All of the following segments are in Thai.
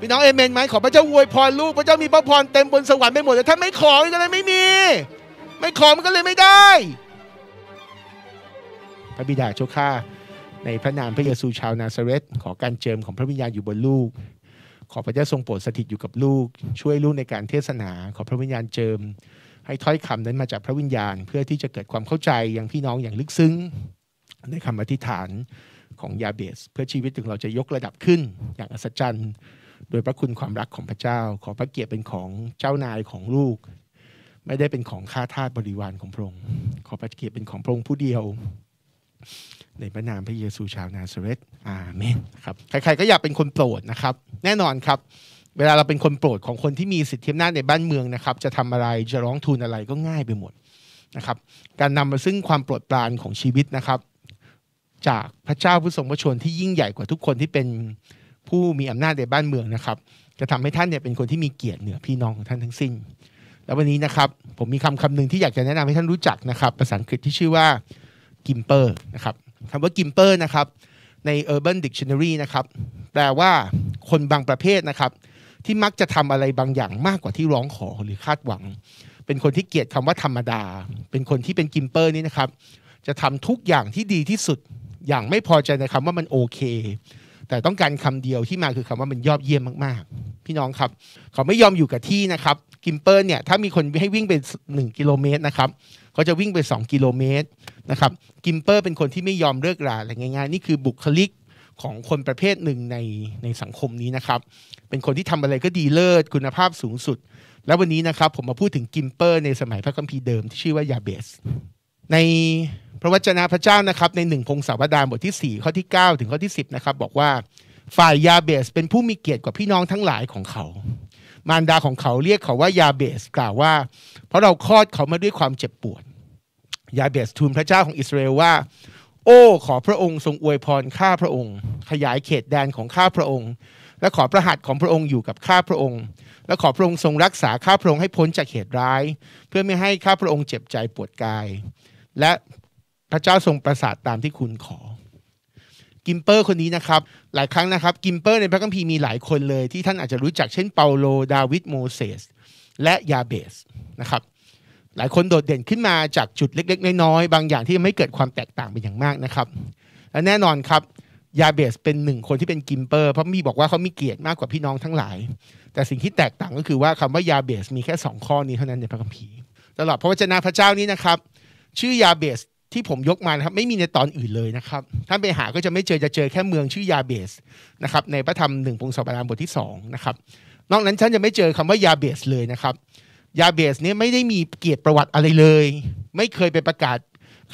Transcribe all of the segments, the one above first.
พี่น้องเอเมนไหมขอ พระเจ้าอวยพรลูกพระเจ้ามีพระพรเต็มบนสวรรค์ไปหมดแต่ถ้าไม่ขอก็เลยไม่มี ไม่ขอมันก็เลยไม่ได้พระบิดาโชค่าในพระนามพระเยซูชาวนาซาเรตขอการเจิมของพระวิญญาณอยู่บนลูก ขอพระเจ้าทรงโปรดสถิตอยู่กับลูก ช่วยลูกในการเทศนาขอพระวิญญาณเจิม ให้ถ้อยคำนั้นมาจากพระวิญญาณเพื่อที่จะเกิดความเข้าใจอย่างพี่น้องอย่างลึกซึ้งในคำอธิษฐานของยาเบสเพื่อชีวิตถึงเราจะยกระดับขึ้นอย่างอัศจรรย์โดยพระคุณความรักของพระเจ้า ขอพระเกียรติเป็นของเจ้านายของลูก ไม่ได้เป็นของข้าทาสบริวารของพระองค์ขอพระเกียรติเป็นของพระองค์ผู้เดียว ในพระนามพระเยซูชาวนาซาเรตอาเมนครับใครๆก็อยากเป็นคนโปรดนะครับ แน่นอนครับ เวลาเราเป็นคนโปรดของคนที่มีสิทธิอำนาจในบ้านเมืองนะครับ จะทำอะไรจะร้องทูลอะไรก็ง่ายไปหมดนะครับ การนำมาซึ่งความโปรดปรานของชีวิตนะครับ จากพระเจ้าผู้ทรงพระชนที่ยิ่งใหญ่กว่าทุกคนที่เป็นผู้มีอำนาจในบ้านเมืองนะครับจะทำให้ท่านเนี่ยเป็นคนที่มีเกียรติเหนือพี่น้องของท่านทั้งสิ้น แล้ววันนี้นะครับผมมีคำคำหนึ่งที่อยากจะแนะนำให้ท่านรู้จักนะครับภาษาอังกฤษที่ชื่อว่ากิมเปอร์นะครับคำว่ากิมเปอร์นะครับใน Urban Dictionary นะครับแปลว่าคนบางประเภทนะครับ ที่มักจะทำอะไรบางอย่างมากกว่าที่ร้องขอหรือคาดหวัง เป็นคนที่เกลียดคำว่าธรรมดา เป็นคนที่เป็นกิมเปอร์นี่นะครับจะทำทุกอย่างที่ดีที่สุดอย่างไม่พอใจในคำว่ามันโอเคแต่ต้องการคำเดียวที่มาคือคำว่ามันยอดเยี่ยมมากๆ พี่น้องครับเขาไม่ยอมอยู่กับที่นะครับกิมเปิลเนี่ยถ้ามีคนให้วิ่งไป1กิโลเมตรนะครับเขาจะวิ่งไป2กิโลเมตรนะครับกิมเปิลเป็นคนที่ไม่ยอมเลิกลาอะไรง่ายๆนี่คือบุคลิกของคนประเภทหนึ่งในในสังคมนี้นะครับ เป็นคนที่ทำอะไรก็ดีเลิศคุณภาพสูงสุด แลววันนี้นะครับผมมาพูดถึงกิมเปอร์ในสมัยพระคัมภีร์เดิมที่ชื่อว่ายาเบสในพระวจนะพระเจ้านะครับในหนึ่งพงศาวดารบทที่4ข้อที่9ถึงข้อที่10นะครับบอกว่าฝ่ายยาเบส เป็นผู้มีเกียรติกว่าพี่น้องทั้งหลายของเขา มารดาของเขาเรียกเขาว่ายาเบส กล่าวว่า เพราะเราคลอดเขามาด้วยความเจ็บปวด ยาเบสทูลพระเจ้าของอิสราเอลว่า โอ้ ขอพระองค์ทรงอวยพรข้าพระองค์ ขยายเขตแดนของข้าพระองค์ และขอพระหัตถ์ของพระองค์อยู่กับข้าพระองค์ และขอพระองค์ทรงรักษาข้าพระองค์ให้พ้นจากเหตุร้าย เพื่อไม่ให้ข้าพระองค์เจ็บใจปวดกายและพระเจ้าทรงประสาทตามที่คุณขอ กิมเปอร์คนนี้นะครับ หลายครั้งนะครับ กิมเปอร์ในพระคัมภีร์มีหลายคนเลยที่ท่านอาจจะรู้จักเช่นเปาโลดาวิดโมเสสและยาเบสนะครับหลายคนโดดเด่นขึ้นมาจากจุดเล็กๆน้อยๆ บางอย่างที่ไม่เกิดความแตกต่างเป็นอย่างมากนะครับ และแน่นอนครับยาเบสเป็นหนึ่งคนที่เป็นกิมเปอร์เพราะมีบอกว่าเขามีเกียรติมากกว่าพี่น้องทั้งหลาย แต่สิ่งที่แตกต่างก็คือว่าคำว่ายาเบสมีแค่ 2 ข้อนี้เท่านั้นในพระคัมภีร์ตลอดพระวจนะพระเจ้านี้นะครับชื่อยาเบสที่ผมยกมานะครับไม่มีในตอนอื่นเลยนะครับท่านไปหาก็จะไม่เจอจะเจอแค่เมืองชื่อยาเบสนะครับในพระธรรมหนึ่งพงศาวดารบทที่2นะครับ นอกนั้นฉันจะไม่เจอคำว่ายาเบส เลยนะครับ ยาเบสเนี่ยไม่ได้มีเกียรติประวัติอะไรเลย ไม่เคยไปประกาศ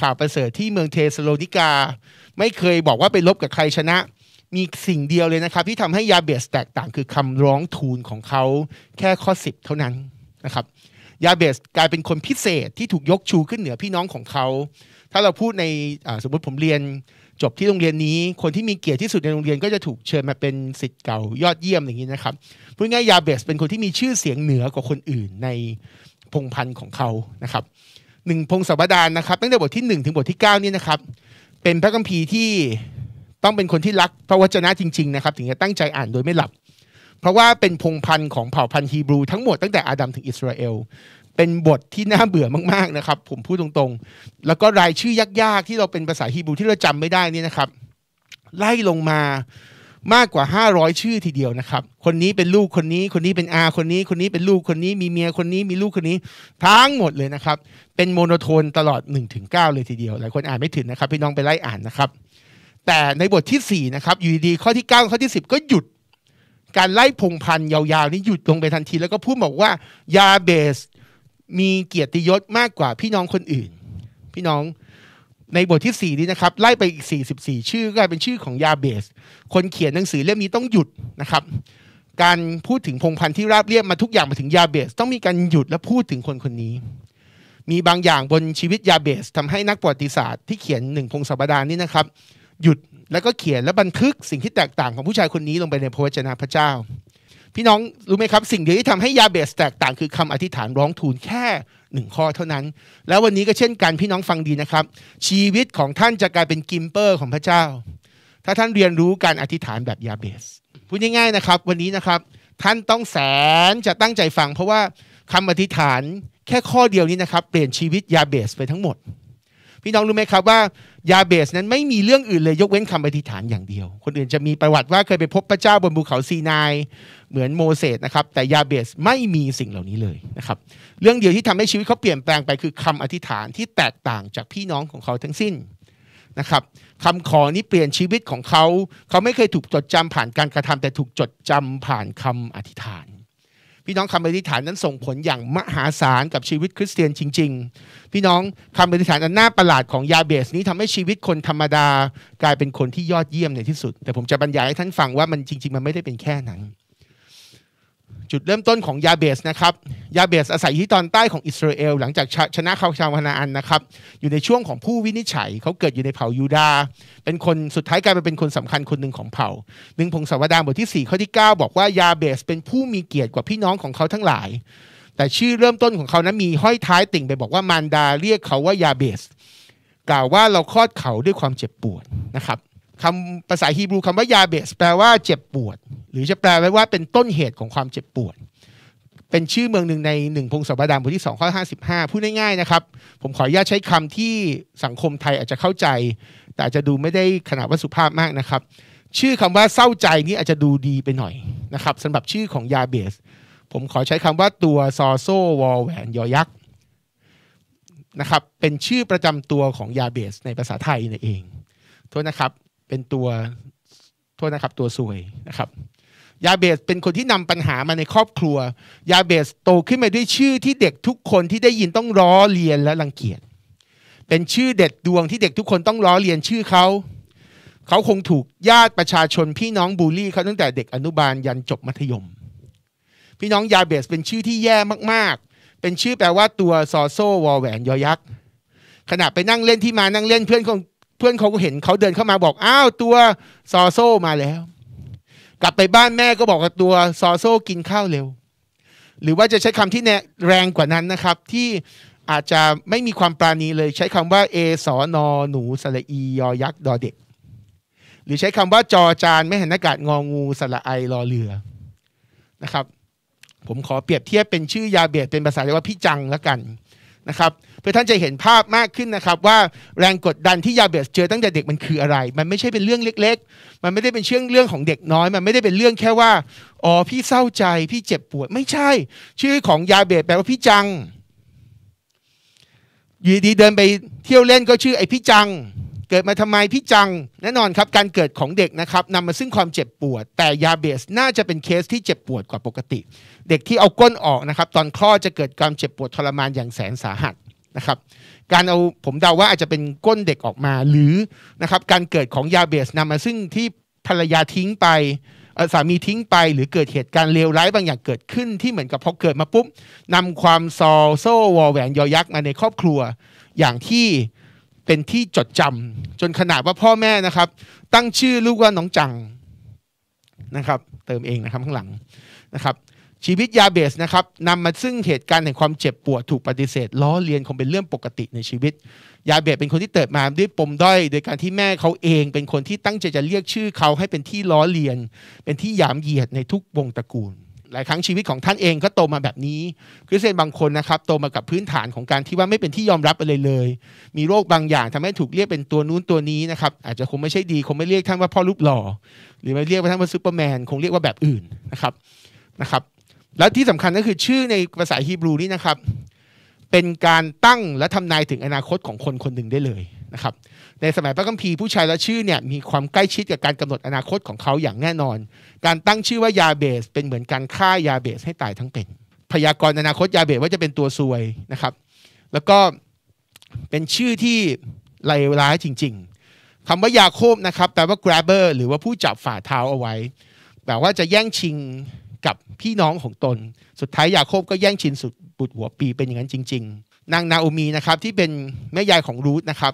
ข่าวประเสริฐที่เมืองเทสโลนิกา ไม่เคยบอกว่าไปลบกับใครชนะ มีสิ่งเดียวเลยนะครับ ที่ทำให้ยาเบสแตกต่างคือคำร้องทูลของเขาแค่ข้อ10เท่านั้นนะครับยาเบสกลายเป็นคนพิเศษที่ถูกยกชูขึ้นเหนือพี่น้องของเขา ถ้าเราพูดในสมมติผมเรียนจบที่โรงเรียนนี้ คนที่มีเกียรติที่สุดในโรงเรียนก็จะถูกเชิญมาเป็นสิทธิ์เก่ายอดเยี่ยมอย่างนี้นะครับ พูดง่ายยาเบส เป็นคนที่มีชื่อเสียงเหนือกว่าคนอื่นในพงพันธุ์ของเขา นะครับหนึ่งพงศาวดารนะครับตั้งแต่บทที่ 1 ถึงบทที่9นี่นะครับ เป็นพระคัมภีร์ที่ต้องเป็นคนที่รักพระวจนะจริงๆนะครับถึงจะตั้งใจอ่านโดยไม่หลับเพราะว่าเป็นพงพันธุ์ของเผ่าพันธุ์ฮีบรูทั้งหมดตั้งแต่อาดัมถึงอิสราเอลเป็นบทที่น่าเบื่อมากๆนะครับผมพูดตรงๆ แล้วก็รายชื่อยากๆ ที่เราเป็นภาษาฮีบรูที่เราจำไม่ได้นี่นะครับ ไล่ลงมามากกว่า 500 ชื่อทีเดียวนะครับ คนนี้เป็นลูกคนนี้คนนี้เป็นอาคนนี้ คนนี้เป็นลูกคนนี้มีเมียคนนี้มีลูกคนนี้ทั้งหมดเลยนะครับเป็นโมโนโทนตลอด 1-9 เลยทีเดียว หลายคนอ่านไม่ถึงนะครับ พี่น้องไปไล่อ่านนะครับ แต่ในบทที่4นะครับอยู่ดีๆข้อที่ 9 ข้อที่ 10 ก็หยุดการไล่พงพันยาวๆนี้หยุดลงไปทันทีแล้วก็พูดบอกว่ายาเบส มีเกียรติยศมากกว่าพี่น้องคนอื่น พี่น้องในบทที่ 4 นี้นะครับไล่ไปอีก 44 ชื่อกลายเป็นชื่อของยาเบส คนเขียนหนังสือเล่มนี้ต้องหยุดนะครับ การพูดถึงพงพันธ์ที่ราบเรียบมาทุกอย่างมาถึงยาเบส ต้องมีการหยุดและพูดถึงคนคนนี้ มีบางอย่างบนชีวิตยาเบส ทำให้นักประวัติศาสตร์ที่เขียนหนึ่งพงศาวดารนี้นะครับ หยุดแล้วก็เขียนและบันทึกสิ่งที่แตกต่างของผู้ชายคนนี้ลงไปในพระวจนะพระเจ้า พี่น้องรู้ไหมครับสิ่งเดียวที่ทำให้ยาเบสแตกต่าง คือคำอธิษฐานร้องทูลแค่หนึ่งข้อเท่านั้น แล้ววันนี้ก็เช่นกันพี่น้องฟังดีนะครับ ชีวิตของท่านจะกลายเป็นกิมเปอร์ของพระเจ้า ถ้าท่านเรียนรู้การอธิษฐานแบบยาเบสพูดง่ายๆนะครับ วันนี้นะครับ ท่านต้องแสนจะตั้งใจฟัง เพราะว่าคำอธิษฐานแค่ข้อเดียวนี้นะครับเปลี่ยนชีวิตยาเบสไปทั้งหมด พี่น้องรู้ไหมครับว่ายาเบส นั้นไม่มีเรื่องอื่นเลยยกเว้นคำอธิษฐานอย่างเดียว คนอื่นจะมีประวัติว่าเคยไปพบพระเจ้าบนภูเขาซีนายเหมือนโมเสสนะครับแต่ยาเบสไม่มีสิ่งเหล่านี้เลยนะครับเรื่องเดียวที่ทำให้ชีวิตเขาเปลี่ยนแปลงไปคือคำอธิษฐานที่แตกต่างจากพี่น้องของเขาทั้งสิ้นนะครับคำขอนี้เปลี่ยนชีวิตของเขาเขาไม่เคยถูกจดจำผ่านการกระทำแต่ถูกจดจำผ่านคำอธิษฐานพี่น้องคำอธิษฐานนั้นส่งผลอย่างมหาศาลกับชีวิตคริสเตียนจริงๆ พี่น้องคำอธิษฐานอันน่าประหลาดของยาเบสนี้ทำให้ชีวิตคนธรรมดากลายเป็นคนที่ยอดเยี่ยมในที่สุด แต่ผมจะบรรยายให้ท่านฟังว่ามันจริงๆ มันไม่ได้เป็นแค่นั้นจุดเริ่มต้นของยาเบสนะครับ ยาเบสอาศัยที่ตอนใต้ของอิสราเอลหลังจากชชนะ้าวชาวนาอันนะครับ อยู่ในช่วงของผู้วินิจฉัยเขาเกิดอยู่ในเผ่ายูดา เป็นคนสุดท้ายกลายเป็นคนสำคัญคนหนึ่งของเผ่าหนึ่งพงศาวดารบทที่4ข้อที่9บอกว่ายาเบส เป็นผู้มีเกียรติกว่าพี่น้องของเขาทั้งหลาย แต่ชื่อเริ่มต้นของเขานั้นมีห้อยท้ายติ่งไปบอกว่ามารดาเรียกเขาว่ายาเบส กล่าวว่าเราคลอดเขาด้วยความเจ็บปวดนะครับคำภาษาฮีบรูคำว่ายาเบสแปลว่าเจ็บปวด หรือจะแปลไว้ว่าเป็นต้นเหตุของความเจ็บปวด เป็นชื่อเมืองหนึ่งในหนึ่งพงศาวดารบทที่2ข้อ55 พูดง่ายๆนะครับ ผมขออนุญาตใช้คำที่สังคมไทยอาจจะเข้าใจ แต่อาจจะดูไม่ได้ขนาดวัสุภาพมากนะครับ ชื่อคำว่าเศร้าใจนี้อาจจะดูดีไปหน่อยนะครับสำหรับชื่อของยาเบสผมขอใช้คำว่าตัวซอโซวอลแหวนยอยักษ์นะครับ เป็นชื่อประจำตัวของยาเบส ในภาษาไทยนั่นเองโทษนะครับเป็นตัวโทษนะครับตัวสวยนะครับ ยาเบสเป็นคนที่นำปัญหามาในครอบครัวยาเบสโตขึ้นมาด้วยชื่อที่เด็กทุกคนที่ได้ยินต้องร้อเรียนและรังเกียจเป็นชื่อเด็ดดวงที่เด็กทุกคนต้องร้อเรียนชื่อเขาเขาคงถูกญาติประชาชนพี่น้องบูลลี่เขาตั้งแต่เด็กอนุบาลยันจบมัธยม พี่น้องยาเบสเป็นชื่อที่แย่มากๆ เป็นชื่อแปลว่าตัวซอโซวอแหวนยอยักษ์ขณะไปนั่งเล่นที่มานั่งเล่นเพื่อนของพื่อนเขาก็เห็นเขาเดินเข้ามาบอกอ้าวตัวซอโซมาแล้ว กลับไปบ้านแม่ก็บอกกับตัว ซอโซกินข้าวเร็ว หรือว่าจะใช้คำที่แรงกว่านั้นนะครับ ที่อาจจะไม่มีความปราณีเลย ใช้คำว่าเอสอนอหนูสระอียอยักษ์ดอเด็ก หรือใช้คำว่าจอจานไม่เห็นอากาศงองูสระไอรอเรือนะครับ ผมขอเปรียบเทียบเป็นชื่อยาเบียดเป็นภาษาเรียกว่าพี่จังแล้วกันนะครับเพื่อท่านจะเห็นภาพมากขึ้นนะครับว่าแรงกดดันที่ยาเบสเจอตั้งแต่เด็กมันคืออะไร มันไม่ใช่เป็นเรื่องเล็กๆ มันไม่ได้เป็นเชื่องเรื่องของเด็กน้อย มันไม่ได้เป็นเรื่องแค่ว่า อ๋อพี่เศร้าใจพี่เจ็บปวดไม่ใช่ ชื่อของยาเบสแปลว่าพี่จังยีดีเดินไปเที่ยวเล่นก็ชื่อไอพี่จังเกิดมาทำไมพี่จังแน่นอนครับการเกิดของเด็กนะครับนำมาซึ่งความเจ็บปวด แต่ยาเบสน่าจะเป็นเคสที่เจ็บปวดกว่าปกติเด็กที่เอาก้นออกนะครับ ตอนคลอดจะเกิดความเจ็บปวดทรมานอย่างแสนสาหัสนะครับ การเอาผมเดาว่าอาจจะเป็นก้นเด็กออกมา หรือนะครับการเกิดของยาเบสนำมาซึ่งที่ภรรยาทิ้งไปสามีทิ้งไป หรือเกิดเหตุการณ์เลวร้ายบางอย่างเกิดขึ้นที่เหมือนกับพอเกิดมาปุ๊บนำความซอโซ่วอแหวนยอยักษ์มาในครอบครัวอย่างที่เป็นที่จดจำจนขนาดว่าพ่อแม่นะครับ ตั้งชื่อลูกว่าน้องจังนะครับ เติมเองนะครับข้างหลังนะครับชีวิตยาเบสนะครับนำมาซึ่งเหตุการณ์แห่งความเจ็บปวดถูกปฏิเสธล้อเลียน คงเป็นเรื่องปกติในชีวิต ยาเบสเป็นคนที่เติบมาด้วยปมด้อย โดยการที่แม่เขาเองเป็นคนที่ตั้งใจจะเรียกชื่อเขาให้เป็นที่ล้อเลียน เป็นที่หยามเหยียดในทุกวงตระกูล หลายครั้งชีวิตของท่านเองก็โตมาแบบนี้คริสเตียนบางคนนะครับโตมากับพื้นฐานของการที่ว่าไม่เป็นที่ยอมรับอะไรเลย มีโรคบางอย่างทำให้ถูกเรียกเป็นตัวนู้นตัวนี้นะครับอาจจะคงไม่ใช่ดีคงไม่เรียกท่านว่าพ่อรูปหล่อหรือไม่เรียกว่าท่านว่าซูเปอร์แมนคงเรียกว่าแบบอื่นนะครับนะครับและที่สำคัญก็คือชื่อในภาษาฮีบรูนี่นะครับ เป็นการตั้งและทำนายถึงอนาคตของคน คนหนึ่งได้เลยนะครับ ในสมัยพระคัมภีร์ผู้ชายและชื่อเนี่ยมีความใกล้ชิดกับการกำหนดอนาคตของเขาอย่างแน่นอน การตั้งชื่อว่ายาเบส เป็นเหมือนการฆ่ายาเบส ให้ตายทั้งเป็นพยากรณ์อนาคตยาเบสว่าจะเป็นตัวซวยนะครับ แล้วก็เป็นชื่อที่ไร้ร้ายจริง ๆคำว่ายาโคบนะครับแปลว่า grabber หรือว่าผู้จับฝ่าเท้าเอาไว้แปลว่าจะแย่งชิงกับพี่น้องของตน สุดท้ายยาโคบก็แย่งชินสุดบุตรหัวปีเป็นอย่างนั้นจริง ๆ นางนาโอมีนะครับที่เป็นแม่ยายของรูทนะครับ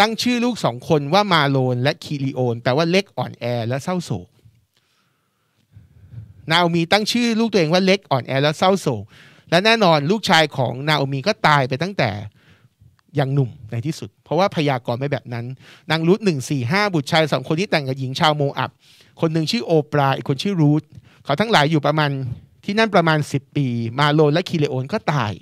ตั้งชื่อลูกสองคนว่ามาโลนและคีริโอนแปลว่าเล็กอ่อนแอและเศร้าโศกนาโอมีตั้งชื่อลูกตัวเองว่าเล็กอ่อนแอและเศร้าโศกและแน่นอนลูกชายของนาโอมีก็ตายไปตั้งแต่ยังหนุ่มในที่สุด เพราะว่าพยากรณ์ไม่แบบนั้น นางรูทหนึ่งสี่ห้าบุตรชายสองคนที่แต่งกับหญิงชาวโมอับคนหนึ่งชื่อโอปราอีกคนชื่อรูทเขาทั้งหลายอยู่ประมาณที่นั่นประมาณ 10 ปี มาโลและคิเลโอนก็ตาย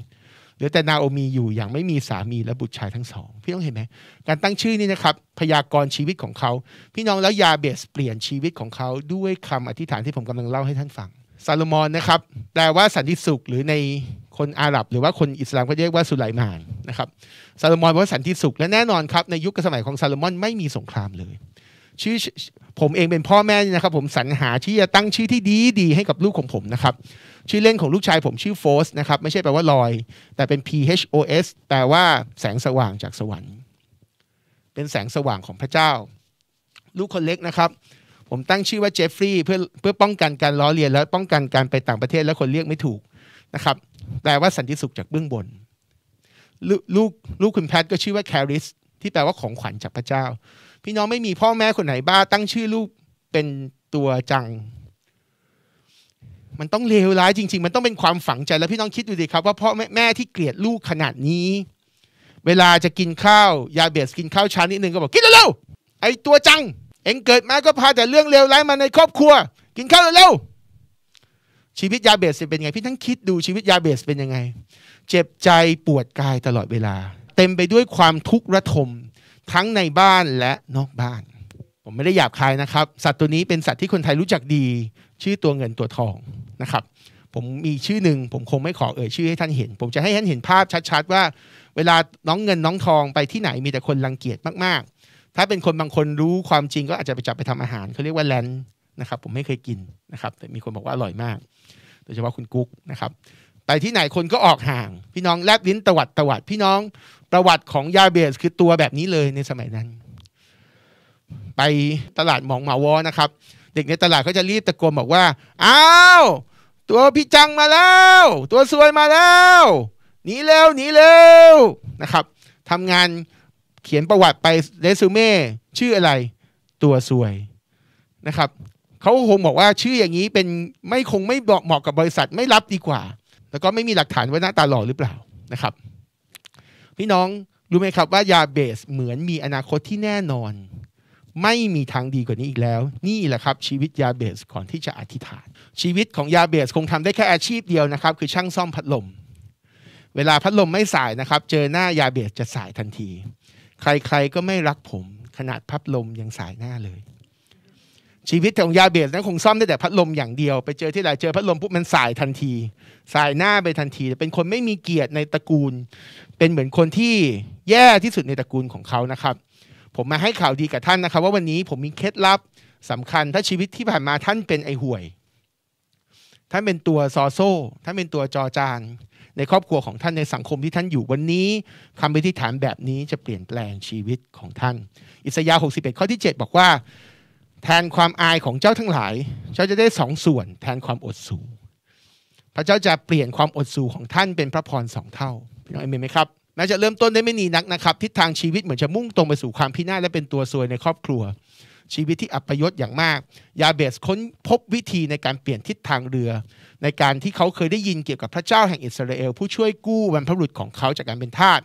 เหลือแต่นาโอมีอยู่อย่างไม่มีสามีและบุตรชายทั้งสองพี่ต้องเห็นไหมการตั้งชื่อนี่นะครับพยากรณ์ชีวิตของเขา พี่น้องแล้วยาเบสเปลี่ยนชีวิตของเขาด้วยคำอธิษฐานที่ผมกำลังเล่าให้ท่านฟังซาโลมอนนะครับแปลว่าสันติสุขหรือในคนอาหรับ หรือว่าคนอิสลามก็เรียกว่าสุไลมานนะครับซาโลมอนว่าสันติสุขและแน่นอนครับในยุคสมัยของซาโลมอนไม่มีสงครามเลยชื่อผมเองเป็นพ่อแม่นะครับ ผมสรรหาที่จะตั้งชื่อที่ดีดีให้กับลูกของผมนะครับชื่อเล่นของลูกชาย ผมชื่อโฟสนะครับไม่ใช่แปลว่าลอยแต่เป็น P H O S แปลว่าแสงสว่างจากสวรรค์ เป็นแสงสว่างของพระเจ้า ลูกคนเล็กนะครับผมตั้งชื่อว่าเจฟฟรีย์เพื่อเพื่อป้องกันการล้อเลียนและป้องกันการไปต่างประเทศและคนเรียกไม่ถูกนะครับแปลว่าสันติสุขจากเบื้องบน ลูกลูกคุณแพทก็ชื่อว่าแคริสที่แปลว่าของขวัญจากพระเจ้าพี่น้องไม่มีพ่อแม่คนไหนบ้าตั้งชื่อลูกเป็นตัวจัง มันต้องเลวร้ายจริงๆ มันต้องเป็นความฝังใจแล้วพี่น้องคิดดูดิครับ ว่าพ่อแม่ที่เกลียดลูกขนาดนี้ เวลาจะกินข้าว ยาเบสกินข้าวช้านิดนึงก็บอกกินเร็วๆไอ้ตัวจัง เอ็งเกิดมาก็พาแต่เรื่องเลวร้ายมาในครอบครัว กินข้าวเร็วๆชีวิตยาเบสเป็นยังไงพี่ทั้งคิดดูชีวิตยาเบสเป็นยังไง เจ็บใจปวดกายตลอดเวลา เต็มไปด้วยความทุกข์ระทมทั้งในบ้านและนอกบ้าน ผมไม่ได้หยาบคายนะครับ สัตว์ตัวนี้เป็นสัตว์ที่คนไทยรู้จักดี ชื่อตัวเงินตัวทองนะครับ ผมมีชื่อหนึ่งผมคงไม่ขอเอ่ยชื่อให้ท่านเห็น ผมจะให้ท่านเห็นภาพชัดๆว่า เวลาน้องเงินน้องทองไปที่ไหนมีแต่คนรังเกียจมาก ๆ ถ้าเป็นคนบางคนรู้ความจริงก็อาจจะไปจับไปทำอาหารเขาเรียกว่าแลนนะครับ ผมไม่เคยกินนะครับ แต่มีคนบอกว่าอร่อยมากโดยเฉพาะคุณกุ๊กนะครับไปที่ไหนคนก็ออกห่าง พี่น้องแลบลิ้นตวัดตวัดพี่น้องประวัติของยาเบสคือตัวแบบนี้เลยในสมัยนั้น ไปตลาดหมองหมาวอนะครับ เด็กในตลาดเขาจะรีบตะโกนบอกว่าอ้าวตัวพี่จังมาแล้ว ตัวซวยมาแล้วหนีแล้วหนีแล้วนะครับทำงานเขียนประวัติไปเรซูเม่ชื่ออะไร ตัวซวยนะครับเขาคงบอกว่าชื่ออย่างนี้เป็นไม่คงไม่เหมาะกับบริษัทไม่รับดีกว่า แล้วก็ไม่มีหลักฐานว่าหน้าตาหล่อหรือเปล่านะครับี่น้องรู้ไหมครับว่ายาเบสเหมือนมีอนาคตที่แน่นอน ไม่มีทางดีกว่านี้อีกแล้ว นี่แหละครับ ชีวิตยาเบสก่อนที่จะอธิษฐาน ชีวิตของยาเบสคงทำได้แค่อาชีพเดียวนะครับคือช่างซ่อมพัดลม เวลาพัดลมไม่สายนะครับเจอหน้ายาเบสจะสายทันที ใครๆก็ไม่รักผมขนาดพัดลมยังสายหน้าเลยชีวิตของยาเบสนั้นคงซ่อมได้แต่พัดลมอย่างเดียวไปเจอที่ไหนเจอพัดลมปุ๊บมันสายทันที สายหน้าไปทันทีเป็นคนไม่มีเกียรติในตระกูล เป็นเหมือนคนที่แย่ที่สุดในตระกูลของเขานะครับ ผมมาให้ข่าวดีกับท่านนะครับ ว่าวันนี้ผมมีเคล็ดลับสำคัญถ้าชีวิตที่ผ่านมาท่านเป็นไอห่วยท่านเป็นตัวซอโซ่ท่านเป็นตัวจอจานในครอบครัวของท่านในสังคมที่ท่านอยู่วันนี้คำอธิฐานแบบนี้จะเปลี่ยนแปลงชีวิตของท่าน อิสยาห์็ดข้อที่เจ็ดบอกว่าแทนความอายของเจ้าทั้งหลาย เจ้าจะได้สองส่วนแทนความอดสู พระเจ้าจะเปลี่ยนความอดสูของท่านเป็นพระพรสองเท่า พี่น้องเอเมนไหมครับแม้จะเริ่มต้นได้ไม่นีนักนะครับ ทิศทางชีวิตเหมือนจะมุ่งตรงไปสู่ความพินาศและเป็นตัวซวยในครอบครัว ชีวิตที่อัปยศอย่างมาก ยาเบสค้นพบวิธีในการเปลี่ยนทิศทางเรือ ในการที่เขาเคยได้ยินเกี่ยวกับพระเจ้าแห่งอิสราเอลผู้ช่วยกู้บรรพบุรุษของเขาจากการเป็นทาส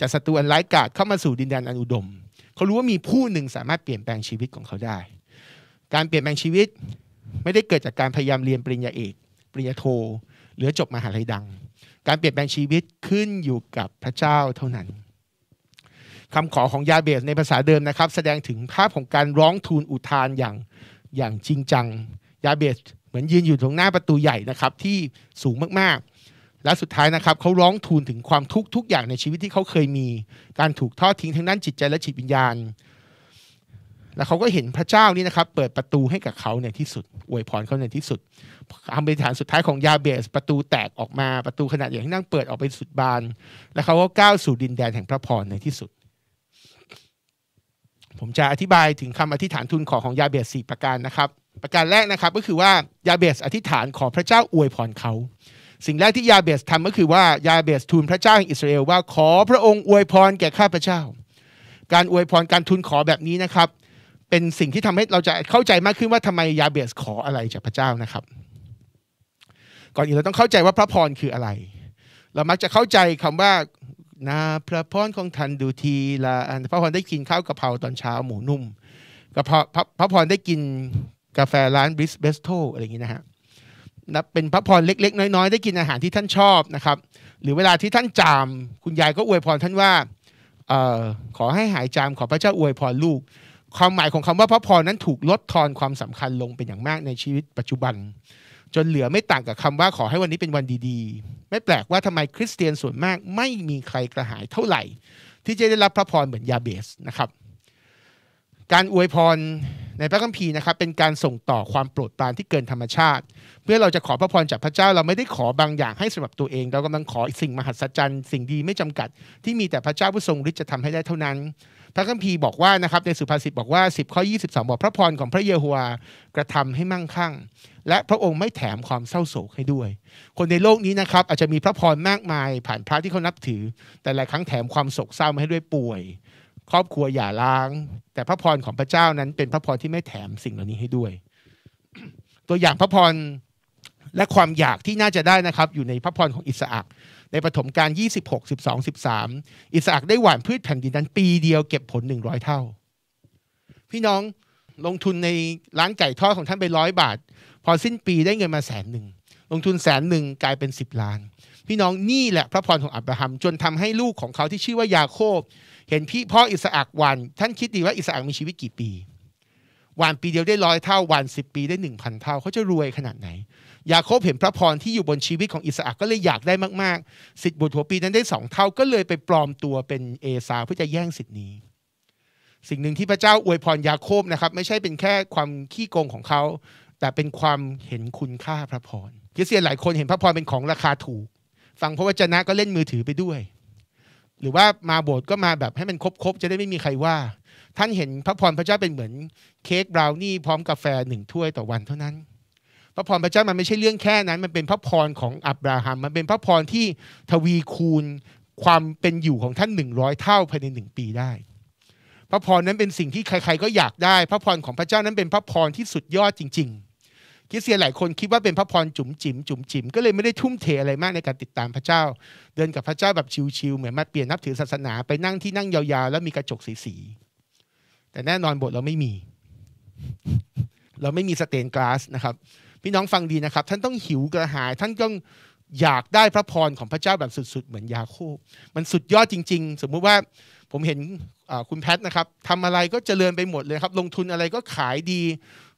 จากศัตรูอันร้ายกาจเข้ามาสู่ดินแดนอันอุดม เขารู้ว่ามีผู้หนึ่งสามารถเปลี่ยนแปลงชีวิตของเขาได้การเปลี่ยนแปลงชีวิตไม่ได้เกิดจากการพยายามเรียนปริญญาเอกปริญญาโทหรือจบมหาลัยดัง การเปลี่ยนแปลงชีวิตขึ้นอยู่กับพระเจ้าเท่านั้นคำขอของยาเบสในภาษาเดิมนะครับ แสดงถึงภาพของการร้องทูลอุทานอย่างอย่างจริงจัง ยาเบสเหมือนยืนอยู่ตรงหน้าประตูใหญ่นะครับที่สูงมากๆ และสุดท้ายนะครับเขาร้องทูลถึงความทุกข์ทุกอย่างในชีวิตที่เขาเคยมี การถูกทอดทิ้งทั้งด้านจิตใจและจิตวิญญาณแล้วเขาก็เห็นพระเจ้านี่นะครับ เปิดประตูให้กับเขาในที่สุด อวยพรเขาในที่สุดคำป็ิฐานสุดท้ายของยาเบส ประตูแตกออกมาประตูขนาดใหญ่ที่นั่งเปิดออกไปสุดบาน แล้วเขาก็ก้าวสู่ดินแดนแห่งพระพรในที่สุดผมจะอธิบายถึงคำอธิษฐานทุนขอของยาเบสสี่ประการนะครับ ประการแรกนะครับก็คือว่ายาเบส อธิษฐานขอพระเจ้าอวยพรเขาสิ่งแรกที่ยาเบสทำก็คือว่ายาเบสทูลพระเจ้าแห่งอิสราเอลว่าขอพระองค์อวยพรแก่ข้าพระเจ้า การอวยพรการทูลขอแบบนี้นะครับเป็นสิ่งที่ทำให้เราจะเข้าใจมากขึ้นว่าทำไมยาเบสขออะไรจากพระเจ้านะครับ ก่อนอื่นเราต้องเข้าใจว่าพระพรคืออะไร เรามักจะเข้าใจคำว่านาพระพรของท่านดูทีละพระพรได้กินข้าวกะเพราตอนเช้าหมูนุ่มกระเพาะพระพรได้กินกาแฟร้านบริสเบสโตอะไรอย่างนี้นะฮะนะเป็นพระพรเล็กๆ น้อยๆได้กินอาหารที่ท่านชอบนะครับหรือเวลาที่ท่านจามคุณยายก็อวยพรท่านว่าออขอให้หายจามขอพระเจ้าอวยพรลูกความหมายของคำว่าพระพรนั้นถูกลดทอนความสำคัญลงเป็นอย่างมากในชีวิตปัจจุบัน จนเหลือไม่ต่างกับคำว่าขอให้วันนี้เป็นวันดีๆไม่แปลกว่าทำไมคริสเตียนส่วนมากไม่มีใครกระหายเท่าไหร่ ที่จะได้รับพระพรเหมือนยาเบสนะครับ การอวยพรในพระคัมภีร์นะครับ เป็นการส่งต่อความโปรดปรานที่เกินธรรมชาติเพื่อเราจะขอพระพรจากพระเจ้าเราไม่ได้ขอบางอย่างให้สำหรับตัวเอง เรากำลังขอสิ่งมหัศจรรย์ สิ่งดีไม่จำกัด ที่มีแต่พระเจ้าผู้ทรงฤทธิ์จะทำให้ได้เท่านั้นพระคัมภีร์บอกว่านะครับในสุภาษิตบอกว่า 10ข้อ22บอกพระพรของพระเยโฮวากระทำให้มั่งคั่ง และพระองค์ไม่แถมความเศร้าโศกให้ด้วย คนในโลกนี้นะครับอาจจะมีพระพรมากมายผ่านพระที่เขานับถือ แต่หลายครั้งแถมความโศกเศร้ามาให้ด้วยป่วย ครอบครัวหย่าร้าง แต่พระพรของพระเจ้านั้น เป็นพระพรที่ไม่แถมสิ่งเหล่านี้ให้ด้วย ตัวอย่างพระพร และความอยากที่น่าจะได้นะครับ อยู่ในพระพรของอิสอักในปฐมการ26 12 13 อิสอะกได้หว่านพืชแผ่นดินนั้นปีเดียวเก็บผล 100 เท่า พี่น้องลงทุนในร้านไก่ทอดของท่านไปร้อยบาท พอสิ้นปีได้เงินมาแสนหนึ่ง ลงทุนแสนหนึ่งกลายเป็น 10 ล้าน พี่น้องนี่แหละพระพรของอับราฮัม จนทำให้ลูกของเขาที่ชื่อว่ายาโคบ เห็นพี่พ่ออิสระกวัน ท่านคิดดีว่าอิสระมีชีวิตกี่ปีวันปีเดียวได้ร้อยเท่าวันสิบปีได้หนึ่งพันเท่า เขาจะรวยขนาดไหนยาโคบเห็นพระพรที่อยู่บนชีวิตของอิสอักก็เลยอยากได้มากๆสิทธิ์บุตรหัวปีนั้นได้สองเท่าก็เลยไปปลอมตัวเป็นเอสาเพื่อจะแย่งสิทธิ์นี้ สิ่งหนึ่งที่พระเจ้าอวยพรยาโคบนะครับไม่ใช่เป็นแค่ความขี้โกงของเขาแต่เป็นความเห็นคุณค่าพระพรคริสเตียนหลายคนเห็นพระพรเป็นของราคาถูกฟังพระวจนะก็เล่นมือถือไปด้วย หรือว่ามาโบสถ์ก็มาแบบให้มันครบๆจะได้ไม่มีใครว่า ท่านเห็นพระพรพระเจ้าเป็นเหมือนเค้กบราวนี่พร้อมกาแฟหนึ่งถ้วยต่อวันเท่านั้นพระพรพระเจ้ามันไม่ใช่เรื่องแค่นั้น มันเป็นพระพรของอับราฮัม มันเป็นพระพรที่ทวีคูณความเป็นอยู่ของท่านหนึ่งร้อยเท่าภายในหนึ่งปีได้ พระพรนั้นเป็นสิ่งที่ใคร ๆก็อยากได้ พระพรของพระเจ้านั้นเป็นพระพรที่สุดยอดจริงๆคริสเตียนหลายคนคิดว่าเป็นพระพรจุ๋มจิ๋มจุ๋มจิ๋มก็เลยไม่ได้ทุ่มเทอะไรมากในการติดตามพระเจ้า เดินกับพระเจ้าแบบชิวๆเหมือนมาเปลี่ยนนับถือศาสนาไปนั่งที่นั่งยาวๆแล้วมีกระจกสีๆ แต่แน่นอนบทเราไม่มี เราไม่มีสเตนกลาสนะครับพี่น้องฟังดีนะครับท่านต้องหิวกระหายท่านต้องอยากได้พระพรของพระเจ้าแบบสุด ๆ เหมือนยาโคบมันสุดยอดจริง ๆ สมมุติว่าผมเห็นคุณแพทนะครับทำอะไรก็เจริญไปหมดเลยครับ ลงทุนอะไรก็ขายดี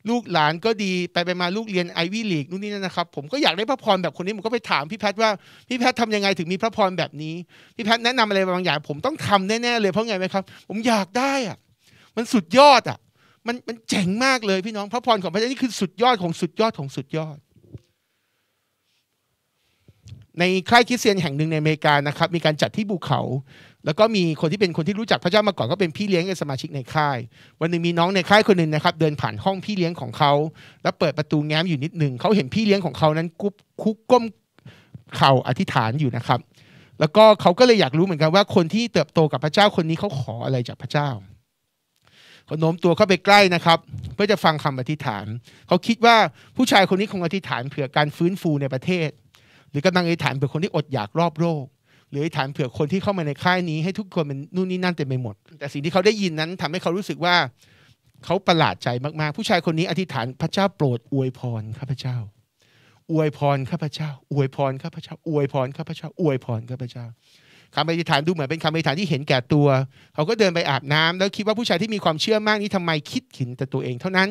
ลูกหลานก็ดีไปไปมาลูกเรียนไอวี่ลีกนู่นนี่นั่นนะครับ ผมก็อยากได้พระพรแบบคนนี้ผมก็ไปถามพี่แพทว่าพี่แพททำยังไงถึงมีพระพรแบบนี้พี่แพทแนะนำอะไรบางอย่าง ผมต้องทำแน่ๆเลยเพราะไงไหมครับ ผมอยากได้อะมันสุดยอดอ่ะมันมันเจ๋งมากเลยพี่น้องพระพรของพระเจ้านี่คือสุดยอดของสุดยอดของสุดยอด ในค่ายคิดเซียนแห่งหนึ่งในอเมริกานะครับมีการจัดที่บูเขา แล้วก็มีคนที่เป็นคนที่รู้จักพระเจ้ามาก่อนก็เป็นพี่เลี้ยงในสมาชิกในค่าย วันหนึ่งมีน้องในค่ายคนหนึ่งนะครับเดินผ่านห้องพี่เลี้ยงของเขา แล้วเปิดประตูแง้มอยู่นิดหนึ่งเขาเห็นพี่เลี้ยงของเขานั้นกุ๊บคุกก้มเข่าอธิษฐานอยู่นะครับ แล้วก็เขาก็เลยอยากรู้เหมือนกันว่า คนที่เติบโตกับพระเจ้าคนนี้เขาขออะไรจากพระเจ้าก็โน้มตัวเข้าไปใกล้นะครับ เพื่อจะฟังคำอธิษฐาน เขาคิดว่าผู้ชายคนนี้คงอธิษฐานเผื่อการฟื้นฟูในประเทศ หรือกำลังอธิษฐานเผื่อคนที่อดอยากรอบโลกหรือฐานเผื่อคนที่เข้ามาในค่ายนี้ให้ทุกคนเป็นนู่นนี่นั่นเต็มไปหมด แต่สิ่งที่เขาได้ยินนั้น ทำให้เขารู้สึกว่า เขาประหลาดใจมากๆ ผู้ชายคนนี้อธิษฐานพระเจ้าโปรดอวยพรข้าพเจ้า อวยพรข้าพเจ้าอวยพรข้าพเจ้าอวยพรข้าพเจ้าอวยพรข้าพเจ้าคำอธิษฐานดูเหมือนเป็นคำอธิษฐานที่เห็นแก่ตัว เขาก็เดินไปอาบน้ำแล้วคิดว่าผู้ชายที่มีความเชื่อมากนี้ทำไมคิดขินแต่ตัวเองเท่านั้น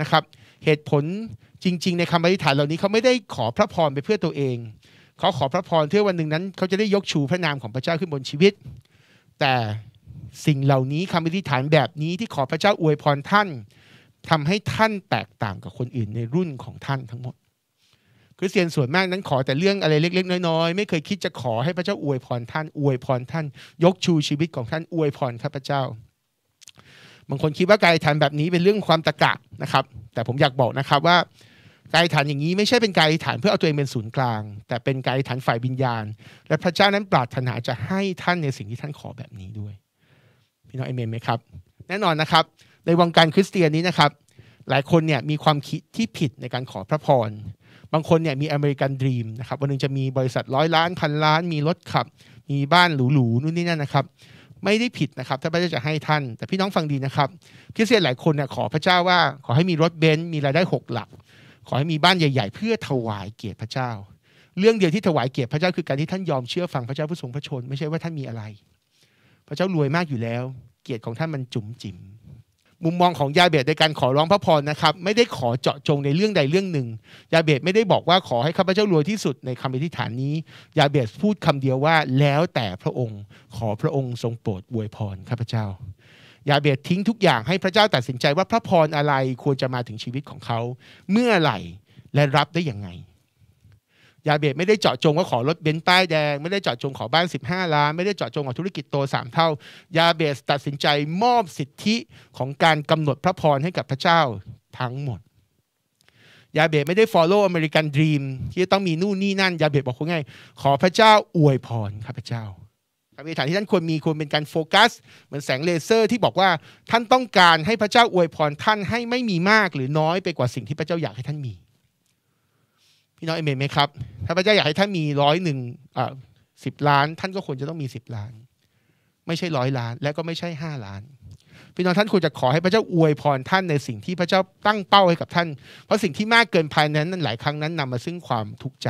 นะครับ เหตุผลจริงๆ ในคำอธิษฐานเหล่านี้เขาไม่ได้ขอพระพรไปเพื่อตัวเอง เขาขอพระพรเพื่อวันหนึ่งนั้น เขาจะได้ยกชูพระนามของพระเจ้าขึ้นบนชีวิต แต่สิ่งเหล่านี้คำอธิษฐานแบบนี้ที่ขอพระเจ้าอวยพรท่านทำให้ท่านแตกต่างกับคนอื่นในรุ่นของท่านทั้งหมดคริสเตียนส่วนมากนั้นขอแต่เรื่องอะไรเล็ก ๆ น้อยๆ ไม่เคยคิดจะขอให้พระเจ้าอวยพรท่านอวยพรท่านยกชูชีวิตของท่านอวยพรครับพระเจ้า บางคนคิดว่าการทานแบบนี้เป็นเรื่องความตะกะนะครับ แต่ผมอยากบอกนะครับว่าการฐานอย่างนี้ไม่ใช่เป็นการฐานเพื่อเอาตัวเองเป็นศูนย์กลาง แต่เป็นการฐานฝ่ายวิญญาณ และพระเจ้านั้นปรารถนาจะให้ท่านในสิ่งที่ท่านขอแบบนี้ด้วย พี่น้องเอเมนไหมครับ แน่นอนนะครับ ในวงการคริสเตียนนี้นะครับหลายคนเนี่ยมีความคิดที่ผิดในการขอพระพรบางคนเนี่ยมีอเมริกันดรีมนะครับวันนึงจะมีบริษัทร้อยล้านพันล้านมีรถขับ มีบ้านหรูๆนู่นนี่นั่นนะครับ ไม่ได้ผิดนะครับถ้าพระเจ้าจะให้ท่าน แต่พี่น้องฟังดีนะครับคริสเตียนหลายคนเนี่ยขอพระเจ้าว่าขอให้มีรถเบนซ์มีรายได้หกหลัก ขอให้มีบ้านใหญ่ๆ เพื่อถวายเกียรติพระเจ้า เรื่องเดียวที่ถวายเกียรติพระเจ้าคือการที่ท่านยอมเชื่อฟังพระเจ้าผู้ทรงพระชน ไม่ใช่ว่าท่านมีอะไร พระเจ้ารวยมากอยู่แล้ว เกียรติของท่านมันจุ๋มจิ๋มมุมมองของยาเบตในการขอร้องพระพรนะครับไม่ได้ขอเจาะจงในเรื่องใดเรื่องหนึ่งยาเบตไม่ได้บอกว่าขอให้ข้าพเจ้ารวยที่สุดในคำอธิษฐานนี้ ยาเบตพูดคำเดียวว่าแล้วแต่พระองค์ขอพระองค์ทรงโปรดอวยพรข้าพเจ้ายาเบตทิ้งทุกอย่างให้พระเจ้าตัดสินใจว่าพระพรอะไรควรจะมาถึงชีวิตของเขาเมื่อไหร่และรับได้อย่างไงยาเบรไม่ได้เจาะจงว่าขอรถเบนซ์ป้ายแดงไม่ได้เจาะจงขอบ้าน 15 ล้านไม่ได้เจาะจงขอธุรกิจโต 3 เท่า ยาเบสตัดสินใจมอบสิทธิของการกำหนดพระพรให้กับพระเจ้าทั้งหมดยาเบรไม่ได้ follow อเมริกันดรีมที่ต้องมีนู่นนี่นั่นยาเบรบอกเขาง่าย ขอพระเจ้าอวยพรครับพระเจ้าคำอธิษฐานที่ท่านควรมีควรเป็นการโฟกัส เหมือนแสงเลเซอร์ที่บอกว่าท่านต้องการให้พระเจ้าอวยพรท่านให้ไม่มีมากหรือน้อยไปกว่าสิ่งที่พระเจ้าอยากให้ท่านมีพี่น้องเอเมนไหมครับ ถ้าพระเจ้าอยากให้ท่านมีร้อยหนึ่งอ่าสิบล้าน ท่านก็ควรจะต้องมีสิบล้าน ไม่ใช่ร้อยล้าน และก็ไม่ใช่ห้าล้าน พี่น้องท่านควรจะขอให้พระเจ้าอวยพรท่านในสิ่งที่พระเจ้าตั้งเป้าให้กับท่าน เพราะสิ่งที่มากเกินภายนั้นนั้นหลายครั้งนั้นนำมาซึ่งความทุกข์ใจ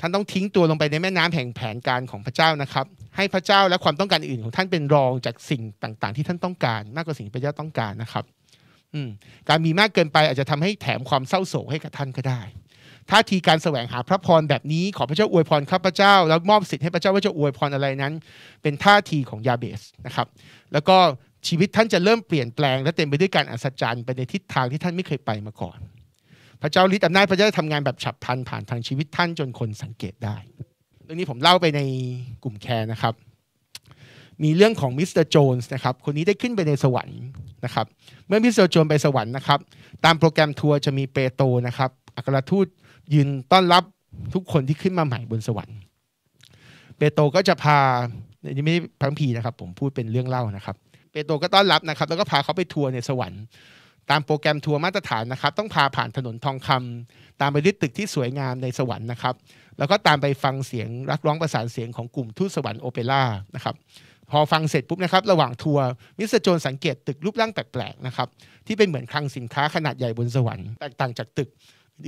ท่านต้องทิ้งตัวลงไปในแม่น้ำแห่งแผนการของพระเจ้านะครับ ให้พระเจ้าและความต้องการอื่นของท่านเป็นรองจากสิ่งต่าง ๆ ที่ท่านต้องการ มากกว่าสิ่งที่พระเจ้าต้องการนะครับการมีมากเกินไปอาจจะทำให้แถมความเศร้าโศกให้กับท่านก็ได้ ท่าทีการแสวงหาพระพรแบบนี้ขอพระเจ้าอวยพรข้าพระเจ้าแล้วมอบสิทธิ์ให้พระเจ้าว่าจะอวยพรอะไรนั้น เป็นท่าทีของยาเบสนะครับ แล้วก็ชีวิตท่านจะเริ่มเปลี่ยนแปลงและเต็มไปด้วยการอัศจรรย์ไปในทิศทางที่ท่านไม่เคยไปมาก่อน พระเจ้าฤทธิ์อำนาจพระเจ้าทํทำงานแบบฉับพลันผ่านทางชีวิตท่านจนคนสังเกตได้เรื่องนี้ผมเล่าไปในกลุ่มแคร์นะครับมีเรื่องของมิสเตอร์โจนส์นะครับ คนนี้ได้ขึ้นไปในสวรรค์นะครับ เมื่อมิสเตอร์โจนไปสวรรค์นะครับ ตามโปรแกรมทัวร์จะมีเปโตนะครับ อัครทูตยืนต้อนรับทุกคนที่ขึ้นมาใหม่บนสวรรค์ เปโตก็จะพานี่ไม่พังผีนะครับ ผมพูดเป็นเรื่องเล่านะครับ เปโตก็ต้อนรับนะครับ แล้วก็พาเขาไปทัวร์ในสวรรค์ ตามโปรแกรมทัวร์มาตรฐานนะครับ ต้องพาผ่านถนนทองคำ ตามไปดิสตึกที่สวยงามในสวรรค์นะครับ แล้วก็ตามไปฟังเสียงรักร้องประสานเสียงของกลุ่มทูตสวรรค์โอเปร่านะครับพอฟังเสร็จปุ๊บนะครับระหว่างทัวร์มิสเตอร์โจนสังเกตตึกรูปร่างแปลกๆนะครับที่เป็นเหมือนคลังสินค้าขนาดใหญ่บนสวรรค์แตกต่างจากตึก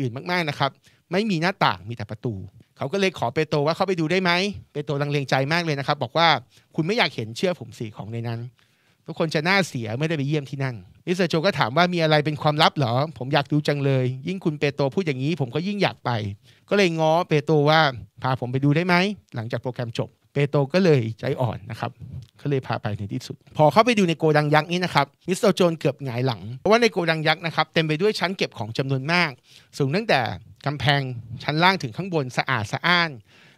อื่นมากๆนะครับไม่มีหน้าต่างมีแต่ประตูเขาก็เลยขอเปโตว่าเข้าไปดูได้ไหมเปโตลังเลงใจมากเลยนะครับบอกว่าคุณไม่อยากเห็นเชื่อผมสีของในนั้นทุกคนจะน่าเสียไม่ได้ไปเยี่ยมที่นั่นมิสเตอร์โจก็ถามว่ามีอะไรเป็นความลับเหรอผมอยากดูจังเลย ยิ่งคุณเปโตพูดอย่างนี้ผมก็ยิ่งอยากไป ก็เลยง้อเปโตว่าพาผมไปดูได้ไหมหลังจากโปรแกรมจบเปโตก็เลยใจอ่อนนะครับก็เลยพาไปในที่สุด พอเข้าไปดูในโกดังยักษ์นี้นะครับ มิสเตอร์โจนเกือบหงายหลัง เพราะว่าในโกดังยักษ์นะครับเต็มไปด้วยชั้นเก็บของจำนวนมาก สูงตั้งแต่กำแพงชั้นล่างถึงข้างบนสะอาดสะอ้าน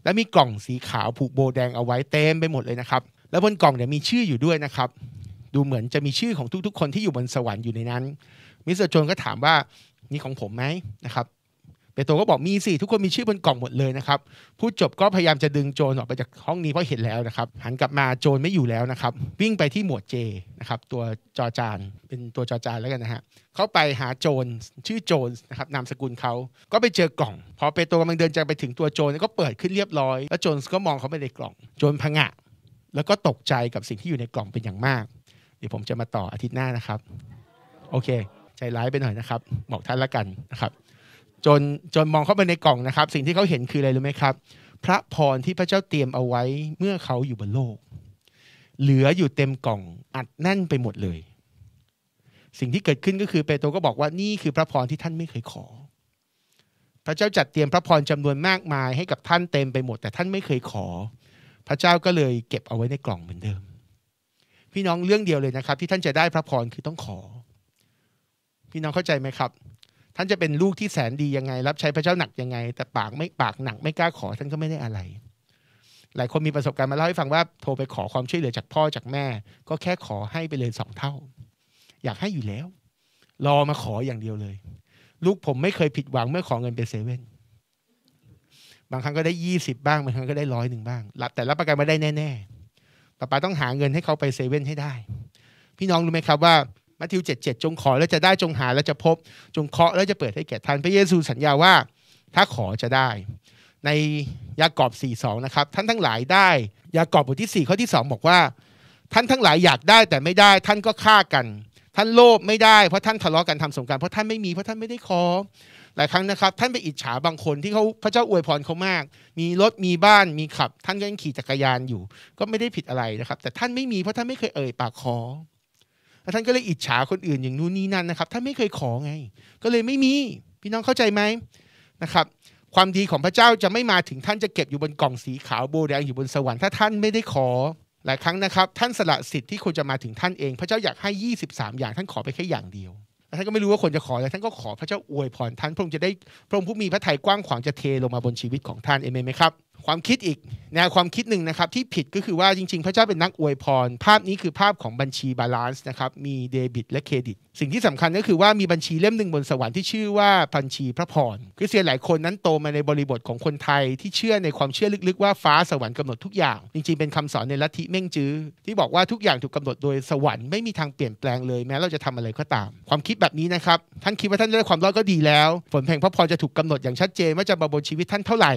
และมีกล่องสีขาวผูกโบแดงเอาไว้เต็มไปหมดเลยนะครับ แล้วบนกล่องเนี่ยมีชื่ออยู่ด้วยนะครับ ดูเหมือนจะมีชื่อของทุกๆคนที่อยู่บนสวรรค์อยู่ในนั้น มิสเตอร์โจนก็ถามว่านี่ของผมไหมนะครับเปโตรก็บอกมีสิทุกคนมีชื่อบนกล่องหมดเลยนะครับพูดจบก็พยายามจะดึงโจนออกไปจากห้องนี้เพราะเห็นแล้วนะครับหันกลับมาโจนไม่อยู่แล้วนะครับ วิ่งไปที่หมวดเจนะครับ ตัวจอจานเป็นตัวจอจานแล้วกันนะฮะเขาไปหาโจนชื่อโจนนะครับนามสกุลเขาก็ไปเจอกล่องพอเปโตรกำลังเดินจะไปถึงตัวโจนก็เปิดขึ้นเรียบร้อยแล้วโจนก็มองเขาไปในกล่องโจนพังะ แล้วก็ตกใจกับสิ่งที่อยู่ในกล่องเป็นอย่างมาก เดี๋ยวผมจะมาต่ออาทิตย์หน้านะครับ โอเค ใจร้ายไปหน่อยนะครับบอกท่านละกันนะครับจนจนมองเข้าไปในกล่องนะครับ สิ่งที่เขาเห็นคืออะไรรู้ไหมครับ พระพรที่พระเจ้าเตรียมเอาไว้เมื่อเขาอยู่บนโลก เหลืออยู่เต็มกล่องอัดแน่นไปหมดเลย สิ่งที่เกิดขึ้นก็คือเปโตรก็บอกว่านี่คือพระพรที่ท่านไม่เคยขอ พระเจ้าจัดเตรียมพระพรจำนวนมากมายให้กับท่านเต็มไปหมด แต่ท่านไม่เคยขอ พระเจ้าก็เลยเก็บเอาไว้ในกล่องเหมือนเดิม พี่น้องเรื่องเดียวเลยนะครับ ที่ท่านจะได้พระพรคือต้องขอ พี่น้องเข้าใจไหมครับท่านจะเป็นลูกที่แสนดียังไง รับใช้พระเจ้าหนักยังไง แต่ปากไม่ปากหนักไม่กล้าขอ ท่านก็ไม่ได้อะไร หลายคนมีประสบการณ์มาเล่าให้ฟังว่า โทรไปขอความช่วยเหลือ จากพ่อจากแม่ ก็แค่ขอให้ไปเลยสองเท่า อยากให้อยู่แล้ว รอมาขออย่างเดียวเลย ลูกผมไม่เคยผิดหวังเมื่อขอเงินไปเซเว่นบางครั้งก็ได้ยี่สิบบ้าง บางครั้งก็ได้ร้อยหนึ่งบ้างรับแต่รับประกันมาได้แน่ๆป้าป้าต้องหาเงินให้เขาไปเซเว่นให้ได้ พี่น้องรู้ไหมครับว่ามัทธิว7จจจงขอแล้วจะได้ จงหาแล้วจะพบ จงเคาะ แล้วจะเปิดให้แก่ท่าน พระเยซูสัญญาว่า ถ้าขอจะได้ ในยากอบ 4 2 นะครับท่านทั้งหลายได้ยากอบบทที่ 4 ข้อที่ 2 บอกว่า ท่านทั้งหลายอยากได้แต่ไม่ได้ท่านก็ฆ่ากัน ท่านโลภไม่ได้เพราะท่านทะเลาะกันทำสงครามเพราะท่านไม่มีเพราะท่านไม่ได้ขอหลายครั้งนะครับ ท่านไปอิจฉาบางคนที่เขาพระเจ้าอวยพรเขามาก มีรถมีบ้านมีขับท่านก็ยังขี่จักรยานอยู่ ก็ไม่ได้ผิดอะไรนะครับ แต่ท่านไม่มีเพราะท่านไม่เคยเอ่ยปากขอแล้วท่านก็เลยอิจฉาคนอื่นอย่างนู้นนี่นั่นนะครับท่านไม่เคยขอไงก็เลยไม่มีพี่น้องเข้าใจไหมนะครับความดีของพระเจ้าจะไม่มาถึงท่านจะเก็บอยู่บนกล่องสีขาวโบแดงอยู่บนสวรรค์ถ้าท่านไม่ได้ขอหลายครั้งนะครับ ท่านสละสิทธิ์ที่ควรจะมาถึงท่านเอง พระเจ้าอยากให้ 23 อย่างท่านขอไปแค่อย่างเดียวแล้วท่านก็ไม่รู้ว่าควรจะขออะไรท่านก็ขอ พระเจ้าอวยพรท่านพระองค์จะได้พระองค์ผู้มีพระทัยกว้างขวางจะเทลงมาบนชีวิตของท่านเอเมนไหมครับความคิดอีกแนวความคิดหนึ่งนะครับที่ผิดก็คือว่าจริงๆพระเจ้าเป็นนักอวยพร ภาพนี้คือภาพของบัญชีบาลานซ์นะครับมีเดบิตและเครดิต สิ่งที่สำคัญก็คือว่ามีบัญชีเล่มหนึ่งบนสวรรค์ที่ชื่อว่าบัญชีพระพร คือเสียหลายคนนั้นโตมาในบริบทของคนไทย ที่เชื่อในความเชื่อลึกๆว่าฟ้าสวรรค์กำหนดทุกอย่าง จริงๆเป็นคำสอนในลัทธิเม่งจื้อที่บอกว่าทุกอย่างถูกกาหนดโดยสวรรค์ไม่มีทางเปลี่ยนแปลงเลยแม้เราจะทำอะไรก็ตาม ความคิดแบบนี้นะครับท่านคิดว่าท่านได้ความรอดก็ดีแล้ว ผลแห่งพระพรจะถูกกาหนดอย่างชัดเจนว่าจะมาบนชีวิตท่านเท่าไหร่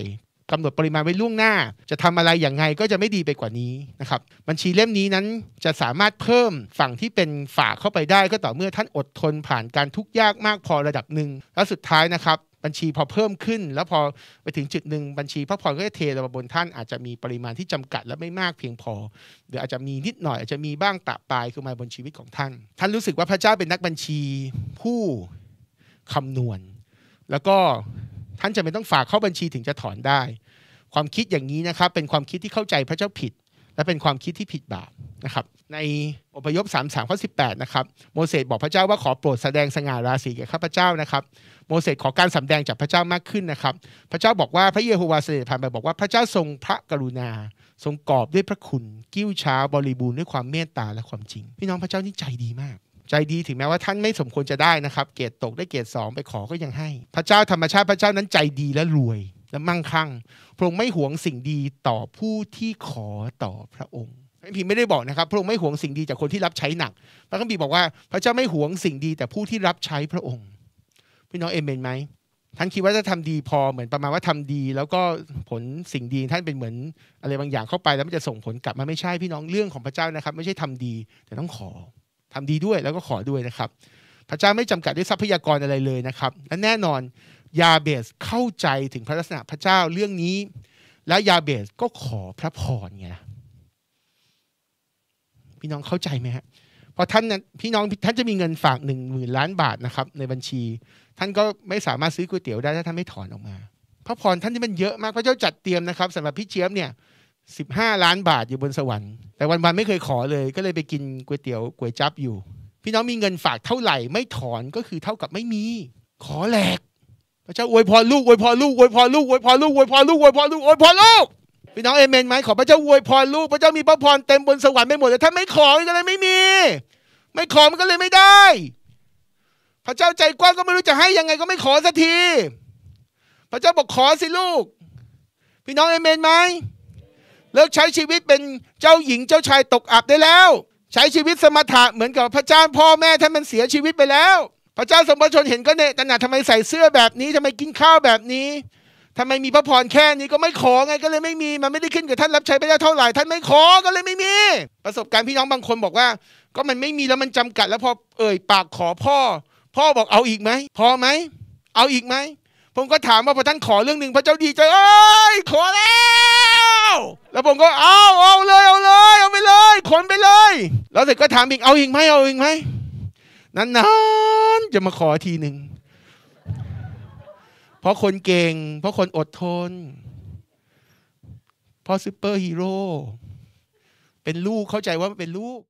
กำหนดปริมาณไว้ล่วงหน้า จะทำอะไรอย่างไงก็จะไม่ดีไปกว่านี้นะครับ บัญชีเล่มนี้นั้นจะสามารถเพิ่มฝั่งที่เป็นฝากเข้าไปได้ก็ต่อเมื่อท่านอดทนผ่านการทุกข์ยากมากพอระดับหนึ่งแล้วสุดท้ายนะครับ บัญชีพอเพิ่มขึ้น แล้วพอไปถึงจุดหนึ่งบัญชีพักผ่อนก็จะเทลงมาบนท่านอาจจะมีปริมาณที่จำกัด และไม่มากเพียงพอหรืออาจจะมีนิดหน่อยอาจจะมีบ้างตะปลายขึ้นมาบนชีวิตของท่าน ท่านรู้สึกว่าพระเจ้าเป็นนักบัญชีผู้คำนวณแล้วก็ท่านจะไม่ต้องฝากเข้าบัญชีถึงจะถอนได้ ความคิดอย่างนี้นะครับเป็นความคิดที่เข้าใจพระเจ้าผิด และเป็นความคิดที่ผิดบาปนะครับ ในอพยพ 3 3ข้อส8นะครับโมเสสบอกพระเจ้าว่า ขอโปรดแสดงสง่าราศีแก่ข้าพเจ้านะครับ โมเสสขอการสำแดงจากพระเจ้ามากขึ้นนะครับ พระเจ้าบอกว่าพระเยโฮวาหเสด็จผ่านไปบอกว่าพระเจ้าทรงพระกรุณาทรงกอบด้วยพระคุณกิ้วช้า บริบูรณ์ด้วยความเมตตาและความจริง พี่น้องพระเจ้านี่ใจดีมากใจดีถึงแม้ว่าท่านไม่สมควรจะได้นะครับ เกริตกได้เกริสองไปขอก็ยังให้ พระเจ้าธรรมชาติพระเจ้านั้นใจดีและรวยและมั่งคั่ง พระองค์ไม่หวงสิ่งดีต่อผู้ที่ขอต่อพระองค์พระคัมภีร์ไม่ได้บอกนะครับพระองค์ไม่หวงสิ่งดีจากคนที่รับใช้หนักพระคัมภีร์บอกว่า พระเจ้าไม่หวงสิ่งดี แต่ผู้ที่รับใช้พระองค์ พี่น้องเอเมนไหมท่านคิดว่าจะทำดีพอเหมือนประมาณว่าทำดี แล้วก็ผลสิ่งดีท่านเป็นเหมือน อะไรบางอย่างเข้าไปแล้วมันจะส่งผลกลับมาไม่ใช่พี่น้องเรื่องของพระเจ้านะครับ ไม่ใช่ทำดีแต่ต้องขอทำดีด้วยแล้วก็ขอด้วยนะครับ พระเจ้าไม่จำกัดด้วยทรัพยากรอะไรเลยนะครับ และแน่นอนยาเบสเข้าใจถึงพระลักษณะพระเจ้าเรื่องนี้ และยาเบสก็ขอพระพรไงล่ะพี่น้องเข้าใจไหมฮะพอท่านนนั้พี่น้องท่านจะมีเงินฝากหนึ่งหมื่นล้านบาทนะครับในบัญชี ท่านก็ไม่สามารถซื้อก๋วยเตี๋ยวได้ถ้าท่านไม่ถอนออกมา พระพรท่านที่มันเยอะมากพระเจ้าจัดเตรียมนะครับสำหรับพี่เชียบเนี่ยสิบห้าล้านบาทอยู่บนสวรรค์แต่วันๆไม่เคยขอเลย ก็เลยไปกินก๋วยเตี๋ยวก๋วยจั๊บอยู่ พี่น้องมีเงินฝากเท่าไหร่ ไม่ถอนก็คือเท่ากับไม่มี ขอแหลกพระเจ้าอวยพรลูกอวยพรลูกอวยพรลูกอวยพรลูกอวยพรลูกอวยพรลูกอวยพรลูกพี่น้องเอเมนไหมขอพระเจ้าอวยพรลูกพระเจ้ามีพระพร เต็มบนสวรรค์ไม่หมดแต่ถ้าไม่ขอก็เลยไม่มี ไม่ขอมันก็เลยไม่ได้พระเจ้าใจกว้างก็ไม่รู้จะให้ยังไงก็ไม่ขอสักทีพระเจ้าบอกขอสิลูก พี่น้องเอเมนไหมเลิกใช้ชีวิตเป็นเจ้าหญิงเจ้าชายตกอับได้แล้ว ใช้ชีวิตสมถะเหมือนกับพระเจ้าพ่อแม่ท่านมันเสียชีวิตไปแล้ว พระเจ้าสมบัติชนเห็นก็เนตนาทำไมใส่เสื้อแบบนี้ทำไมกินข้าวแบบนี้ทำไมมีพระพรแค่นี้ก็ไม่ขอไงก็เลยไม่มี มันไม่ได้ขึ้นกับท่านรับใช้พระเจ้าเท่าไหร่ท่านไม่ขอก็เลยไม่มี ประสบการณ์พี่น้องบางคนบอกว่า ก็มันไม่มีแล้วมันจำกัดแล้วพอเอ่ยปากขอพ่อ พ่อบอกเอาอีกไหมพอไหมเอาอีกไหมผมก็ถามว่าพระท่านขอเรื่องหนึ่งพระเจ้าดีใจเอ้ยขอแล้วแล้วผมก็เอาเอาเลย เอาเลย เอาไปเลยขนไปเลยแล้วเสร็จก็ถามอีกเอาอีกไหมเอาอีกไหมนั้นๆจะมาขอทีหนึ่งเพราะคนเก่งเพราะคนอดทนเพราะซูเปอร์ฮีโร่เป็นลูกเข้าใจว่าเป็นลูก